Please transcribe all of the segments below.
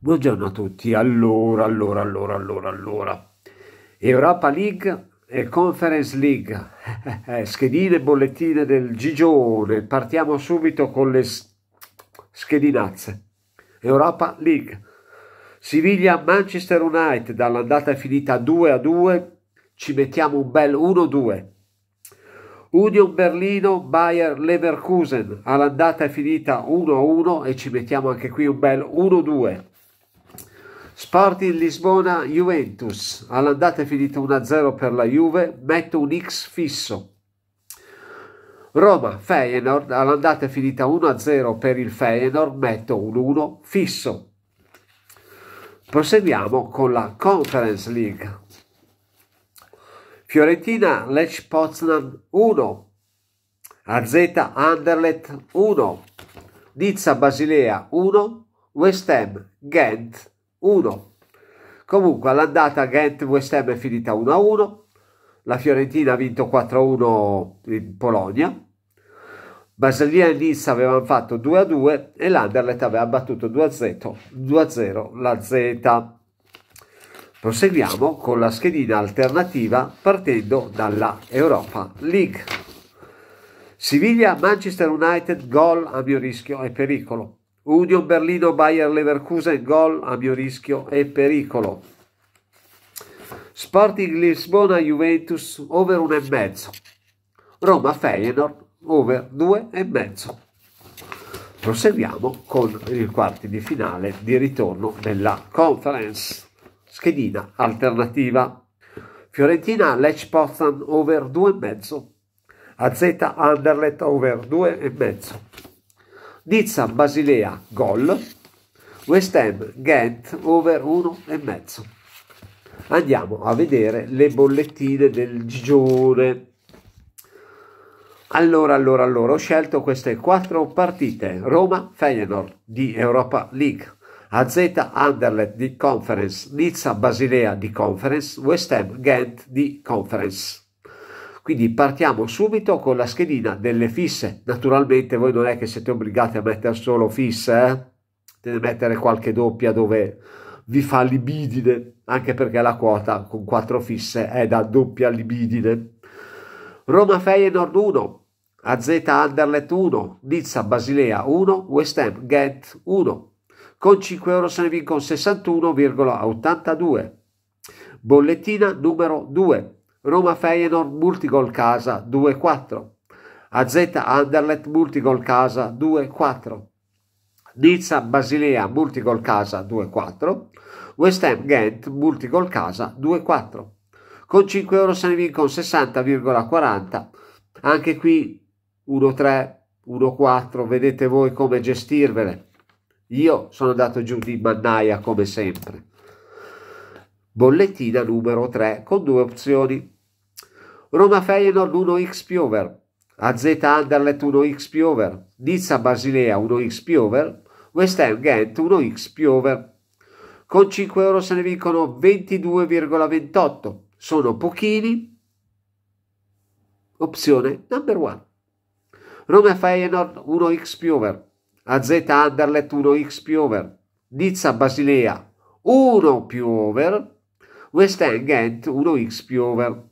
Buongiorno a tutti. Allora, allora, allora, allora, allora. Europa League e Conference League. Eh, schedine e bollettine del Gigione. Partiamo subito con le schedinazze. Europa League. Siviglia Manchester United dall'andata è finita 2 a 2, ci mettiamo un bel 1-2. Union Berlino Bayer Leverkusen all'andata è finita 1 a 1 e ci mettiamo anche qui un bel 1-2. Sporting Lisbona Juventus, all'andata è finita 1-0 per la Juve, metto un X fisso. Roma Feyenoord, all'andata è finita 1-0 per il Feyenoord, metto un 1 fisso. Proseguiamo con la Conference League. Fiorentina Lech Poznan 1, AZ Anderlecht 1, Nizza Basilea 1, West Ham Ghent 1. 1. Comunque all'andata Ghent West Ham è finita 1-1, la Fiorentina ha vinto 4-1 in Polonia, Basilea e Nizza avevano fatto 2-2 e l'Anderlet aveva battuto 2-0 la Z. Proseguiamo con la schedina alternativa partendo dalla Europa League. Siviglia-Manchester United, gol a mio rischio e pericolo. Udio Berlino Bayer Leverkusen gol a mio rischio e pericolo. Sporting Lisbona Juventus over 1,5. Roma Feyenoord over 2,5. Proseguiamo con il quarti di finale di ritorno della conference. Schedina alternativa. Fiorentina Lech Poznan over 2,5. AZ Anderlet over 2,5. Nizza Basilea gol, West Ham Ghent over 1,5. Andiamo a vedere le bollettine del Gigione. Allora, allora, allora, ho scelto queste quattro partite. Roma Feyenoord di Europa League, AZ Anderlecht di Conference, Nizza Basilea di Conference, West Ham Ghent di Conference. Quindi partiamo subito con la schedina delle fisse. Naturalmente voi non è che siete obbligati a mettere solo fisse, eh? Deve mettere qualche doppia dove vi fa libidine, anche perché la quota con quattro fisse è da doppia libidine. Roma Feyenoord 1, AZ Anderlet 1, Nizza Basilea 1, West Ham Ghent 1. Con 5 euro se ne vincono 61,82. Bollettina numero 2. Roma Feyenoord multigol casa 2-4. AZ Anderlet multigol casa 2-4. Nizza Basilea multigol casa 2-4. West Ham Ghent multigol casa 2-4. Con 5 euro se ne vincono 60,40. Anche qui 1-3, 1-4, vedete voi come gestirvele. Io sono andato giù di mannaia come sempre. Bollettina numero 3 con due opzioni Roma Feyenoord 1x Piover, AZ Anderlecht 1x Piover, Nizza Basilea 1x Piover, West Ham Ghent 1x Piover. Con 5 euro se ne vincono 22,28, sono pochini. Opzione number one. Roma Feyenoord 1x Piover, AZ Anderlecht 1x Piover, Nizza Basilea 1 più over, West End Ghent 1x più over.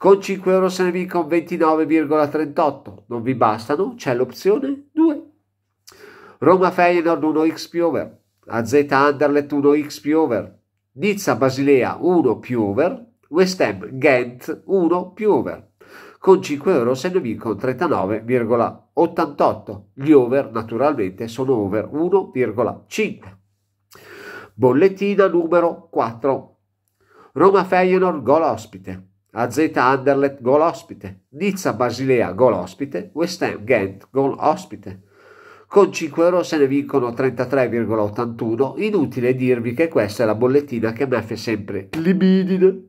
Con 5 euro se ne vinca un 29,38. Non vi bastano? C'è l'opzione 2. Roma Feyenoord 1x più over. AZ Anderlecht 1x più over. Nizza Basilea 1 più over. West Ham Ghent 1 più over. Con 5 euro se ne vinca un 39,88. Gli over naturalmente sono over 1,5. Bollettina numero 4. Roma Feyenoord gol ospite. AZ Underlet gol ospite, Nizza Basilea gol ospite, West Ham Ghent gol ospite. Con 5 euro se ne vincono 33,81, inutile dirvi che questa è la bollettina che mette sempre libidine.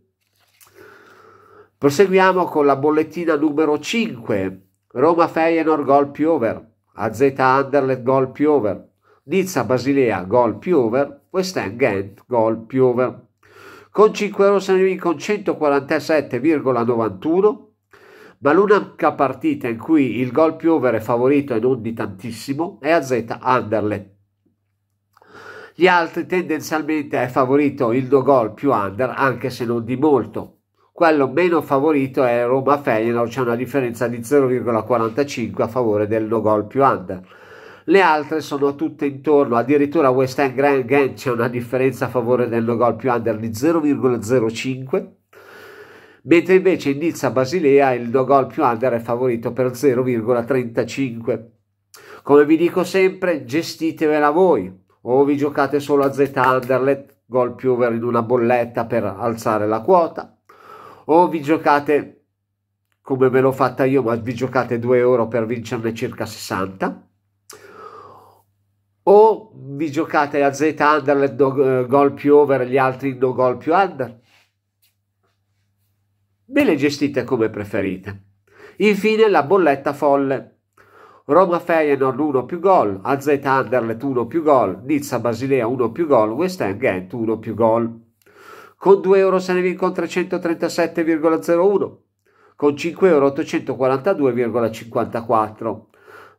Proseguiamo con la bollettina numero 5, Roma Feyenoord gol più over, AZ Underlet gol più over, Nizza Basilea gol più over, West Ham Ghent gol più over con 5 euro San con 147,91 ma l'unica partita in cui il gol più over è favorito e non di tantissimo è AZ Anderlecht. Gli altri tendenzialmente è favorito il do gol più under, anche se non di molto. Quello meno favorito è Roma Feyenoord, c'è una differenza di 0,45 a favore del do gol più under le altre sono tutte intorno, addirittura West Ham Grand Gang c'è una differenza a favore del no gol più under di 0,05, mentre invece in Nizza Basilea il no gol più under è favorito per 0,35. Come vi dico sempre, gestitevela voi, o vi giocate solo a Z Underlet, gol più over in una bolletta per alzare la quota, o vi giocate come me l'ho fatta io, ma vi giocate 2 euro per vincerne circa 60 vi giocate a Z under, no eh, gol più over, gli altri no gol più under. Ve le gestite come preferite. Infine la bolletta folle. Roma Feyenoord 1 più gol, AZ Anderlecht 1 più gol, Nizza Basilea 1 più gol, West Ham Ghent 1 più gol. Con 2 euro se ne vincono 337,01, con 5 euro 842,54.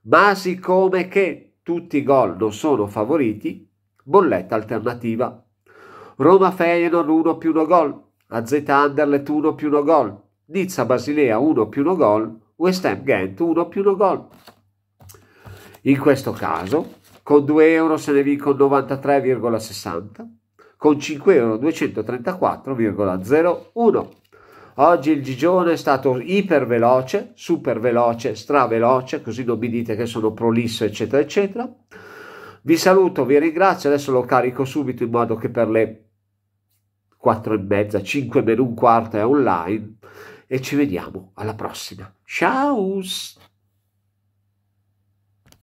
Ma siccome che tutti i gol non sono favoriti, bolletta alternativa. Roma Feyenoord 1 più 1 gol, AZ Anderlet 1 più 1 gol, Nizza Basilea 1 più 1 gol, West Ham Ghent 1 più 1 gol. In questo caso, con 2 euro se ne vincono 93,60, con 5 euro 234,01. Oggi il Gigione è stato iperveloce, superveloce, straveloce, così non mi dite che sono prolisso, eccetera, eccetera. Vi saluto, vi ringrazio, adesso lo carico subito in modo che per le 4 e mezza, 5 meno un quarto è online e ci vediamo alla prossima. Ciao!